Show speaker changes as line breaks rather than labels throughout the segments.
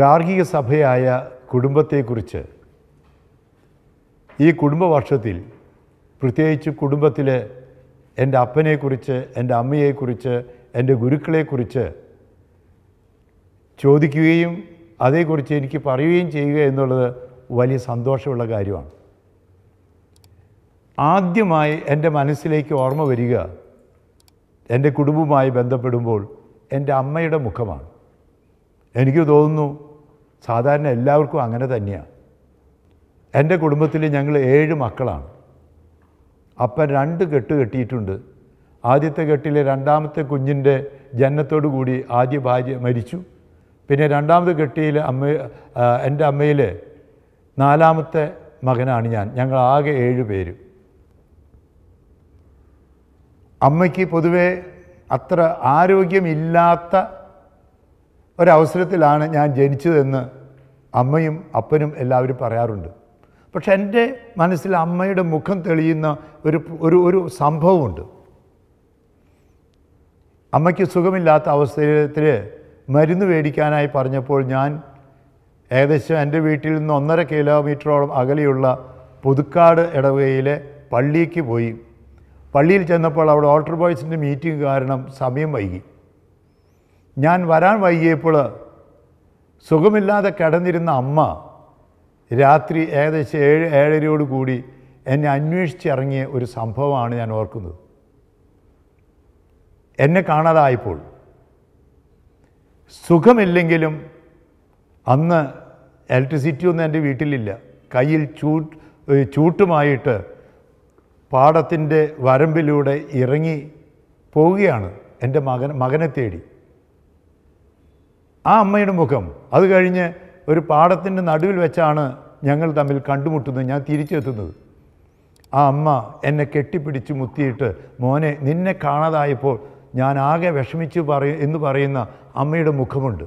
ഗാർഹിക സഭയായ കുടുംബത്തെക്കുറിച്ച് ഈ കുടുംബവർഷത്തിൽ പ്രത്യേകിച്ച് കുടുംബത്തിൽ എൻ്റെ അപ്പനെക്കുറിച്ച് എൻ്റെ അമ്മയെക്കുറിച്ച് എൻ്റെ ഗുരുക്കളെക്കുറിച്ച് ചോദിക്കുകയും അതേക്കുറിച്ച് എനിക്ക് പറയുകയും ചെയ്യുക എന്നുള്ളത് വലിയ സന്തോഷമുള്ള കാര്യമാണ് ആദ്യമായി എൻ്റെ മനസ്സിലേക്ക് ഓർമ്മ വരിക എൻ്റെ കുടുംബവുമായി ബന്ധപ്പെടുമ്പോൾ എൻ്റെ അമ്മയുടെ മുഖമാണ് എനിക്ക് തോന്നുന്നു സാധാരണ എല്ലാവർക്കും അങ്ങനെ തന്നെയാണ് എൻ്റെ കുടുംബത്തിൽ ഞങ്ങൾ ഏഴ് മക്കളാണ് അപ്പൻ രണ്ട് കെട്ട് കെട്ടിയിട്ടുണ്ട് ആദ്യത്തെ കെട്ടിലെ രണ്ടാമത്തെ കുഞ്ഞിൻ്റെ ജനനത്തോടു കൂടി ആദ്യ ഭാര്യ മരിച്ചു പിന്നെ രണ്ടാമത് കെട്ടിയിൽ അമ്മ എൻ്റെ അമ്മയിൽ നാലാമത്തെ മകനാണ് ഞാൻ ഞങ്ങൾ ആകെ ഏഴ് പേര് അമ്മയ്ക്ക് പൊതുവേ അത്ര ആരോഗ്യമില്ലാത്ത ഒരവസരത്തിലാണ് ഞാൻ ജനിച്ചതെന്ന് അമ്മയും അപ്പനും എല്ലാവരും പറയാറുണ്ട് പക്ഷെ എൻ്റെ മനസ്സിൽ അമ്മയുടെ മുഖം തെളിയുന്ന ഒരു ഒരു ഒരു സംഭവമുണ്ട് അമ്മയ്ക്ക് സുഖമില്ലാത്ത അവസരത്തിൽ മരുന്ന് മേടിക്കാനായി പറഞ്ഞപ്പോൾ ഞാൻ ഏകദേശം എൻ്റെ വീട്ടിൽ നിന്ന് ഒന്നര കിലോമീറ്ററോളം അകലെയുള്ള പുതുക്കാട് ഇടവകയിലെ പള്ളിക്ക് പോയി പള്ളിയിൽ ചെന്നപ്പോൾ അവിടെ ഓൾട്ടർ ബോയ്സിൻ്റെ മീറ്റിംഗ് കാരണം സമയം വൈകി ഞാൻ വരാൻ വൈകിയപ്പോൾ സുഖമില്ലാതെ കിടന്നിരുന്ന അമ്മ രാത്രി ഏകദേശം ഏഴ് ഏഴരയോട് കൂടി എന്നെ അന്വേഷിച്ചിറങ്ങിയ ഒരു സംഭവമാണ് ഞാൻ ഓർക്കുന്നത് എന്നെ കാണാതായപ്പോൾ സുഖമില്ലെങ്കിലും അന്ന് ഇലക്ട്രിസിറ്റി ഒന്നും എൻ്റെ വീട്ടിലില്ല കയ്യിൽ ചൂട്ട് ചൂട്ടുമായിട്ട് പാടത്തിൻ്റെ വരമ്പിലൂടെ ഇറങ്ങി പോവുകയാണ് എൻ്റെ മകൻ മകനെ തേടി ആ അമ്മയുടെ മുഖം അത് കഴിഞ്ഞ് ഒരു പാടത്തിൻ്റെ നടുവിൽ വെച്ചാണ് ഞങ്ങൾ തമ്മിൽ കണ്ടുമുട്ടുന്നത് ഞാൻ തിരിച്ചെത്തുന്നത് ആ അമ്മ എന്നെ കെട്ടിപ്പിടിച്ച് മുത്തിയിട്ട് മോനെ നിന്നെ കാണാതായപ്പോൾ ഞാൻ ആകെ വിഷമിച്ച് പറയും എന്ന് പറയുന്ന അമ്മയുടെ മുഖമുണ്ട്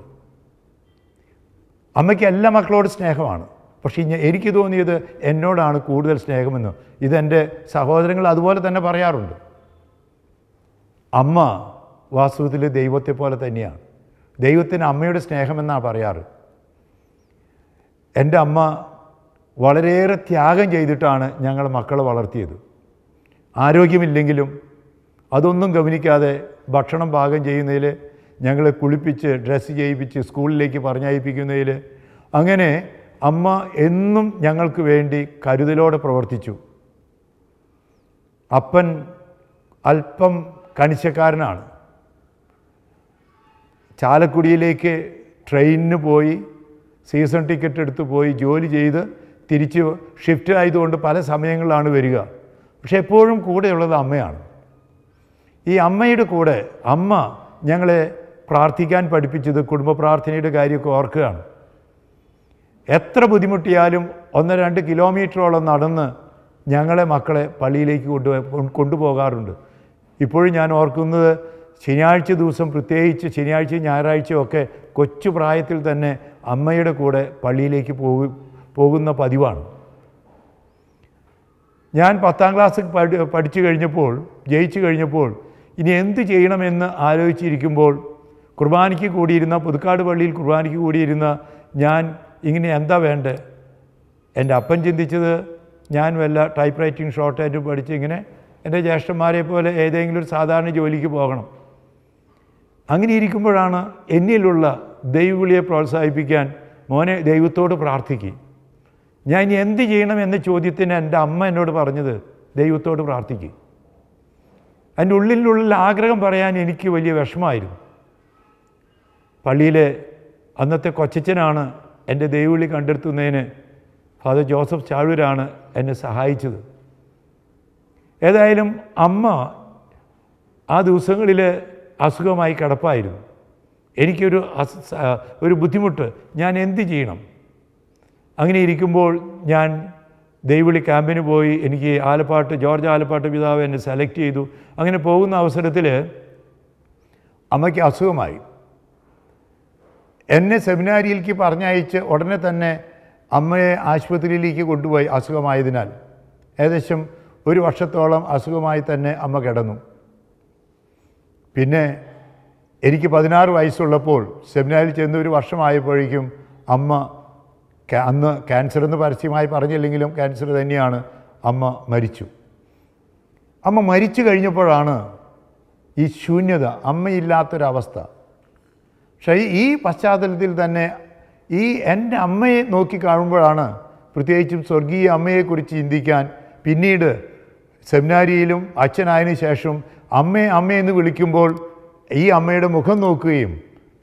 അമ്മയ്ക്ക് എല്ലാ മക്കളോട് സ്നേഹമാണ് പക്ഷേ എനിക്ക് തോന്നിയത് എന്നോടാണ് കൂടുതൽ സ്നേഹമെന്ന് ഇതെൻ്റെ സഹോദരങ്ങൾ അതുപോലെ തന്നെ പറയാറുണ്ട് അമ്മ വാസ്തവത്തിൽ ദൈവത്തെ പോലെ തന്നെയാണ് ദൈവത്തിന് അമ്മയുടെ സ്നേഹമെന്നാണ് പറയാറ് എൻ്റെ അമ്മ വളരെയേറെ ത്യാഗം ചെയ്തിട്ടാണ് ഞങ്ങൾ മക്കളെ വളർത്തിയത് ആരോഗ്യമില്ലെങ്കിലും അതൊന്നും ഗവനിക്കാതെ ഭക്ഷണം പാകം ചെയ്യുന്നതിൽ ഞങ്ങളെ കുളിപ്പിച്ച് ഡ്രസ്സ് ചെയ്യിപ്പിച്ച് സ്കൂളിലേക്ക് പറഞ്ഞയപ്പിക്കുന്നതിൽ അങ്ങനെ അമ്മ എന്നും ഞങ്ങൾക്ക് വേണ്ടി കരുതലോടെ പ്രവർത്തിച്ചു അപ്പൻ അല്പം കണിശക്കാരനാണ് ചാലക്കുടിയിലേക്ക് ട്രെയിനിന് പോയി സീസൺ ടിക്കറ്റ് എടുത്ത് പോയി ജോലി ചെയ്ത് തിരിച്ച് ഷിഫ്റ്റ് ആയതുകൊണ്ട് പല സമയങ്ങളിലാണ് വരിക പക്ഷെ എപ്പോഴും കൂടെയുള്ളത് അമ്മയാണ് ഈ അമ്മയുടെ കൂടെ അമ്മ ഞങ്ങളെ പ്രാർത്ഥിക്കാൻ പഠിപ്പിച്ചത് കുടുംബ പ്രാർത്ഥനയുടെ കാര്യമൊക്കെ ഓർക്കുകയാണ് എത്ര ബുദ്ധിമുട്ടിയാലും ഒന്ന് രണ്ട് കിലോമീറ്ററോളം നടന്ന് ഞങ്ങളെ മക്കളെ പള്ളിയിലേക്ക് കൊണ്ടുപോയി കൊണ്ടുപോകാറുണ്ട് ഇപ്പോഴും ഞാൻ ഓർക്കുന്നത് ശനിയാഴ്ച ദിവസം പ്രത്യേകിച്ച് ശനിയാഴ്ച ഞായറാഴ്ചയും ഒക്കെ കൊച്ചു പ്രായത്തിൽ തന്നെ അമ്മയുടെ കൂടെ പള്ളിയിലേക്ക് പോയി പോകുന്ന പതിവാണ് ഞാൻ പത്താം ക്ലാസ് പഠി പഠിച്ചു കഴിഞ്ഞപ്പോൾ ജയിച്ചു കഴിഞ്ഞപ്പോൾ ഇനി എന്ത് ചെയ്യണമെന്ന് ആലോചിച്ചിരിക്കുമ്പോൾ കുർബാനയ്ക്ക് കൂടിയിരുന്ന പുതുക്കാട് പള്ളിയിൽ കുർബാനയ്ക്ക് കൂടിയിരുന്ന ഞാൻ ഇങ്ങനെ എന്താ വേണ്ടേ എൻ്റെ അപ്പൻ ചിന്തിച്ചത് ഞാൻ വല്ല ടൈപ്പ് റൈറ്റിംഗ് ഷോർട്ട് ആയിട്ട് പഠിച്ച് ഇങ്ങനെ എൻ്റെ ജ്യേഷ്ഠന്മാരെ പോലെ ഏതെങ്കിലും ഒരു സാധാരണ ജോലിക്ക് പോകണം അങ്ങനെ ഇരിക്കുമ്പോഴാണ് എന്നിലുള്ള ദൈവവിളിയെ പ്രോത്സാഹിപ്പിക്കാൻ മോനെ ദൈവത്തോട് പ്രാർത്ഥിക്കുക ഞാൻ ഇനി എന്ത് ചെയ്യണം എന്ന ചോദ്യത്തിന് എൻ്റെ അമ്മ എന്നോട് പറഞ്ഞത് ദൈവത്തോട് പ്രാർത്ഥിക്കുക എൻ്റെ ഉള്ളിലുള്ള ആഗ്രഹം പറയാൻ എനിക്ക് വലിയ വിഷമമായിരുന്നു പള്ളിയിലെ അന്നത്തെ കൊച്ചനാണ് എൻ്റെ ദൈവവിളി കണ്ടെത്തുന്നതിന് ഫാദർ ജോസഫ് ചാഴൂരാണ് എന്നെ സഹായിച്ചത് ഏതായാലും അമ്മ ആ ദിവസങ്ങളിൽ അസുഖമായി കിടപ്പായിരുന്നു എനിക്കൊരു ഒരു ബുദ്ധിമുട്ട് ഞാൻ എന്ത് ചെയ്യണം അങ്ങനെ ഇരിക്കുമ്പോൾ ഞാൻ ദൈവളി ക്യാമ്പിന് പോയി എനിക്ക് ആലപ്പാട്ട് ജോർജ് ആലപ്പാട്ട് പിതാവ് എന്നെ സെലക്ട് ചെയ്തു അങ്ങനെ പോകുന്ന അവസരത്തിൽ അമ്മയ്ക്ക് അസുഖമായി എന്നെ സെമിനാരിയിലേക്ക് പറഞ്ഞയച്ച് ഉടനെ തന്നെ അമ്മയെ ആശുപത്രിയിലേക്ക് കൊണ്ടുപോയി അസുഖമായതിനാൽ ഏകദേശം ഒരു വർഷത്തോളം അസുഖമായി തന്നെ അമ്മ കിടന്നു പിന്നെ എനിക്ക് പതിനാറ് വയസ്സുള്ളപ്പോൾ സെമിനാരിൽ ചെന്ന് ഒരു വർഷമായപ്പോഴേക്കും അമ്മ അന്ന് ക്യാൻസർ എന്ന് പരസ്യമായി പറഞ്ഞില്ലെങ്കിലും ക്യാൻസർ തന്നെയാണ് അമ്മ മരിച്ചു അമ്മ മരിച്ചു കഴിഞ്ഞപ്പോഴാണ് ഈ ശൂന്യത അമ്മയില്ലാത്തൊരവസ്ഥ പക്ഷേ ഈ പശ്ചാത്തലത്തിൽ തന്നെ ഈ എൻ്റെ അമ്മയെ നോക്കി കാണുമ്പോഴാണ് പ്രത്യേകിച്ചും സ്വർഗീയ അമ്മയെക്കുറിച്ച് ചിന്തിക്കാൻ പിന്നീട് സെമിനാരിയിലും അച്ഛനായതിനു ശേഷം അമ്മേ അമ്മ എന്ന് വിളിക്കുമ്പോൾ ഈ അമ്മയുടെ മുഖം നോക്കുകയും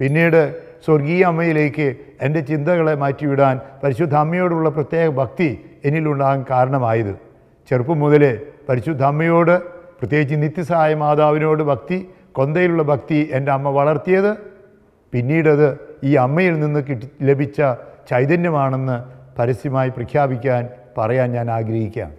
പിന്നീട് സ്വർഗീയ അമ്മയിലേക്ക് എൻ്റെ ചിന്തകളെ മാറ്റിവിടാൻ പരിശുദ്ധ അമ്മയോടുള്ള പ്രത്യേക ഭക്തി എന്നിലുണ്ടാകാൻ കാരണമായത് ചെറുപ്പം മുതലേ പരിശുദ്ധ അമ്മയോട് പ്രത്യേകിച്ച് നിത്യസഹായ മാതാവിനോട് ഭക്തി കൊന്തയിലുള്ള ഭക്തി എൻ്റെ അമ്മ വളർത്തിയത് പിന്നീടത് ഈ അമ്മയിൽ നിന്ന് കിട്ടി ലഭിച്ച ചൈതന്യമാണെന്ന് പരസ്യമായി പ്രഖ്യാപിക്കാൻ പറയാൻ ഞാൻ ആഗ്രഹിക്കാം